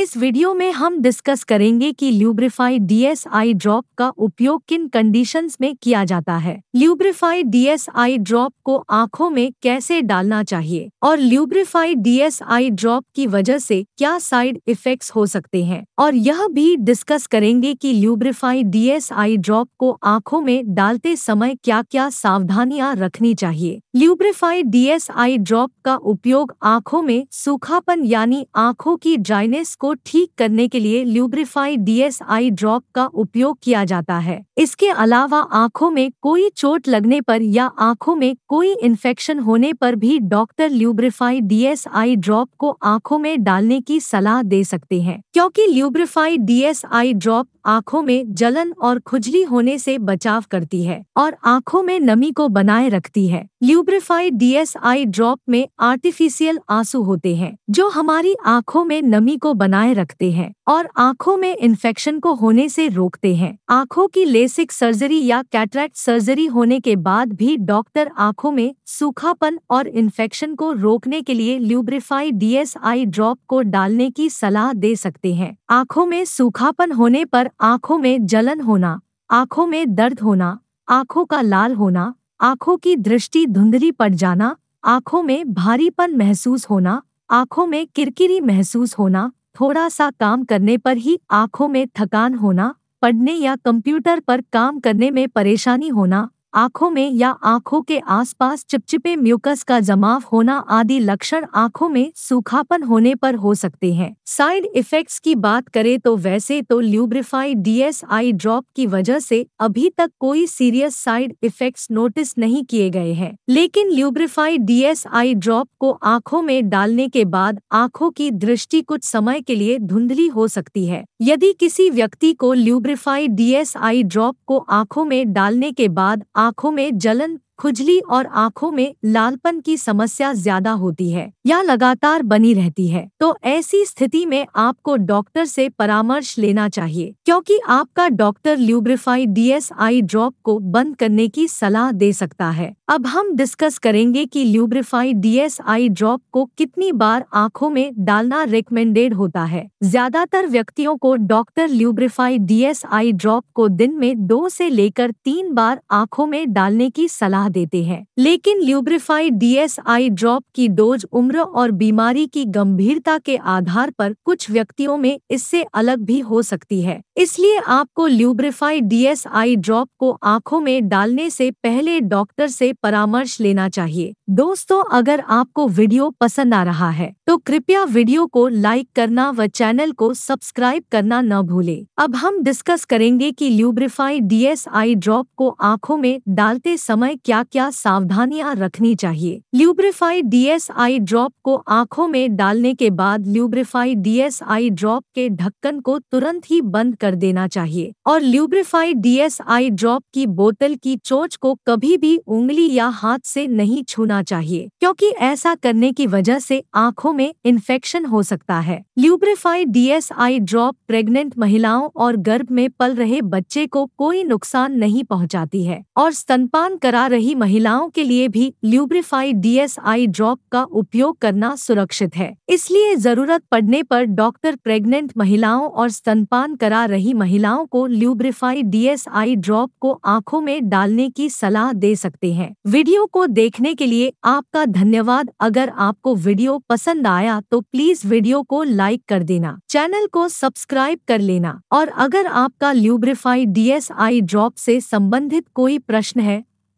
इस वीडियो में हम डिस्कस करेंगे कि ल्यूब्रिफाई डीएसआई ड्रॉप का उपयोग किन कंडीशंस में किया जाता है ल्यूब्रिफाई डीएसआई ड्रॉप को आंखों में कैसे डालना चाहिए और ल्यूब्रिफाई डीएसआई ड्रॉप की वजह से क्या साइड इफेक्ट्स हो सकते हैं और यह भी डिस्कस करेंगे कि ल्यूब्रिफाई डीएसआई ड्रॉप को आँखों में डालते समय क्या क्या सावधानियाँ रखनी चाहिए ल्यूब्रिफाई डीएसआई ड्रॉप का उपयोग आँखों में सूखापन यानी आँखों की ड्राइनेस को ठीक करने के लिए ल्यूब्रिफाई डीएसआई ड्रॉप का उपयोग किया जाता है इसके अलावा आंखों में कोई चोट लगने पर या आंखों में कोई इन्फेक्शन होने पर भी डॉक्टर ल्यूब्रिफाई डीएसआई ड्रॉप को आंखों में डालने की सलाह दे सकते हैं क्योंकि ल्यूब्रिफाई डीएसआई ड्रॉप आंखों में जलन और खुजली होने से बचाव करती है और आंखों में नमी को बनाए रखती है ल्यूब्रिफाइड डीएसआई ड्रॉप में आर्टिफिशियल आंसू होते हैं जो हमारी आंखों में नमी को बनाए रखते हैं और आंखों में इन्फेक्शन को होने से रोकते हैं आंखों की लेसिक सर्जरी या कैटरेक्ट सर्जरी होने के बाद भी डॉक्टर आँखों में सूखापन और इन्फेक्शन को रोकने के लिए ल्यूब्रिफाइड डीएसआई ड्रॉप को डालने की सलाह दे सकते हैं आँखों में सूखापन होने पर आँखों में जलन होना आँखों में दर्द होना आँखों का लाल होना आँखों की दृष्टि धुंधली पड़ जाना आँखों में भारीपन महसूस होना आँखों में किरकिरी महसूस होना थोड़ा सा काम करने पर ही आँखों में थकान होना पढ़ने या कंप्यूटर पर काम करने में परेशानी होना आंखों में या आंखों के आसपास चिपचिपे म्यूकस का जमाव होना आदि लक्षण आंखों में सूखापन होने पर हो सकते हैं साइड इफेक्ट्स की बात करें तो वैसे तो ल्यूब्रिफाई डीएसआई ड्रॉप की वजह से अभी तक कोई सीरियस साइड इफेक्ट्स नोटिस नहीं किए गए हैं लेकिन ल्यूब्रिफाई डीएसआई ड्रॉप को आंखों में डालने के बाद आंखों की दृष्टि कुछ समय के लिए धुंधली हो सकती है यदि किसी व्यक्ति को ल्यूब्रिफाई डीएसआई ड्रॉप को आंखों में डालने के बाद आंखों में जलन खुजली और आंखों में लालपन की समस्या ज्यादा होती है या लगातार बनी रहती है तो ऐसी स्थिति में आपको डॉक्टर से परामर्श लेना चाहिए क्योंकि आपका डॉक्टर ल्यूब्रिफाई डीएसआई ड्रॉप को बंद करने की सलाह दे सकता है अब हम डिस्कस करेंगे कि ल्यूब्रिफाई डीएसआई ड्रॉप को कितनी बार आँखों में डालना रिकमेंडेड होता है ज्यादातर व्यक्तियों को डॉक्टर ल्यूब्रिफाई डीएसआई ड्रॉप को दिन में दो से लेकर तीन बार आँखों में डालने की सलाह देते हैं लेकिन ल्यूब्रिफाइड डीएसआई ड्रॉप की डोज उम्र और बीमारी की गंभीरता के आधार पर कुछ व्यक्तियों में इससे अलग भी हो सकती है इसलिए आपको ल्यूब्रिफाइड डीएसआई ड्रॉप को आंखों में डालने से पहले डॉक्टर से परामर्श लेना चाहिए दोस्तों अगर आपको वीडियो पसंद आ रहा है तो कृपया वीडियो को लाइक करना व चैनल को सब्सक्राइब करना न भूले अब हम डिस्कस करेंगे कि ल्यूब्रिफाइड डीएसआई ड्रॉप को आंखों में डालते समय क्या क्या क्या सावधानियां रखनी चाहिए ल्यूब्रिफाई डीएसआई ड्रॉप को आंखों में डालने के बाद ल्यूब्रिफाई डीएसआई ड्रॉप के ढक्कन को तुरंत ही बंद कर देना चाहिए और ल्यूब्रिफाई डीएसआई ड्रॉप की बोतल की चोच को कभी भी उंगली या हाथ से नहीं छूना चाहिए क्योंकि ऐसा करने की वजह से आंखों में इन्फेक्शन हो सकता है ल्यूब्रिफाई डीएसआई ड्रॉप प्रेग्नेंट महिलाओं और गर्भ में पल रहे बच्चे को कोई नुकसान नहीं पहुंचाती है और स्तनपान करा रही गर्भवती महिलाओं के लिए भी ल्यूब्रिफाई डीएसआई आई ड्रॉप का उपयोग करना सुरक्षित है इसलिए जरूरत पड़ने पर डॉक्टर प्रेग्नेंट महिलाओं और स्तनपान करा रही महिलाओं को ल्यूब्रिफाई डीएसआई आई ड्रॉप को आंखों में डालने की सलाह दे सकते हैं वीडियो को देखने के लिए आपका धन्यवाद अगर आपको वीडियो पसंद आया तो प्लीज वीडियो को लाइक कर देना चैनल को सब्सक्राइब कर लेना और अगर आपका ल्यूब्रिफाई डीएस आई ड्रॉप से संबंधित कोई प्रश्न है